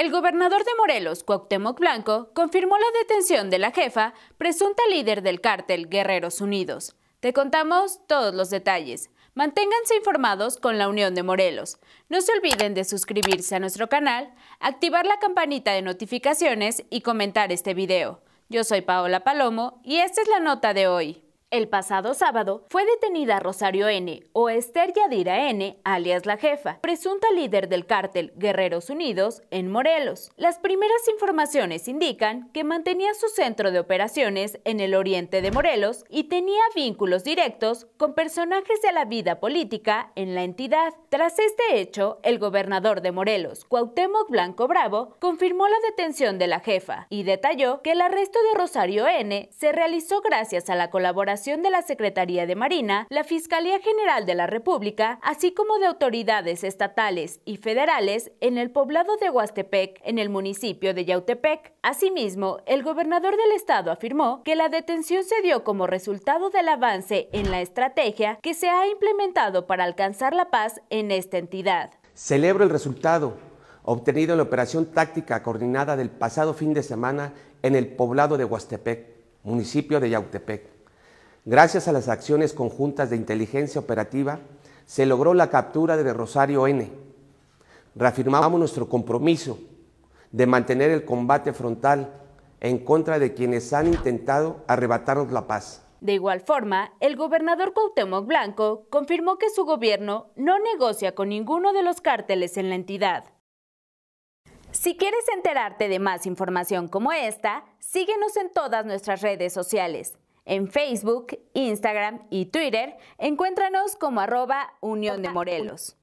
El gobernador de Morelos, Cuauhtémoc Blanco, confirmó la detención de la jefa, presunta líder del cártel Guerreros Unidos. Te contamos todos los detalles. Manténganse informados con la Unión de Morelos. No se olviden de suscribirse a nuestro canal, activar la campanita de notificaciones y comentar este video. Yo soy Paola Palomo y esta es la nota de hoy. El pasado sábado fue detenida Rosario N. o Esther Yadira N., alias la jefa, presunta líder del cártel Guerreros Unidos en Morelos. Las primeras informaciones indican que mantenía su centro de operaciones en el oriente de Morelos y tenía vínculos directos con personajes de la vida política en la entidad. Tras este hecho, el gobernador de Morelos, Cuauhtémoc Blanco Bravo, confirmó la detención de la jefa y detalló que el arresto de Rosario N. se realizó gracias a la colaboración de la Secretaría de Marina, la Fiscalía General de la República, así como de autoridades estatales y federales en el poblado de Huastepec, en el municipio de Yautepec. Asimismo, el gobernador del estado afirmó que la detención se dio como resultado del avance en la estrategia que se ha implementado para alcanzar la paz en esta entidad. Celebro el resultado obtenido en la operación táctica coordinada del pasado fin de semana en el poblado de Huastepec, municipio de Yautepec, Gracias a las acciones conjuntas de inteligencia operativa, se logró la captura de Rosario N. Reafirmamos nuestro compromiso de mantener el combate frontal en contra de quienes han intentado arrebatarnos la paz. De igual forma, el gobernador Cuauhtémoc Blanco confirmó que su gobierno no negocia con ninguno de los cárteles en la entidad. Si quieres enterarte de más información como esta, síguenos en todas nuestras redes sociales. En Facebook, Instagram y Twitter, encuéntranos como arroba Unión de Morelos.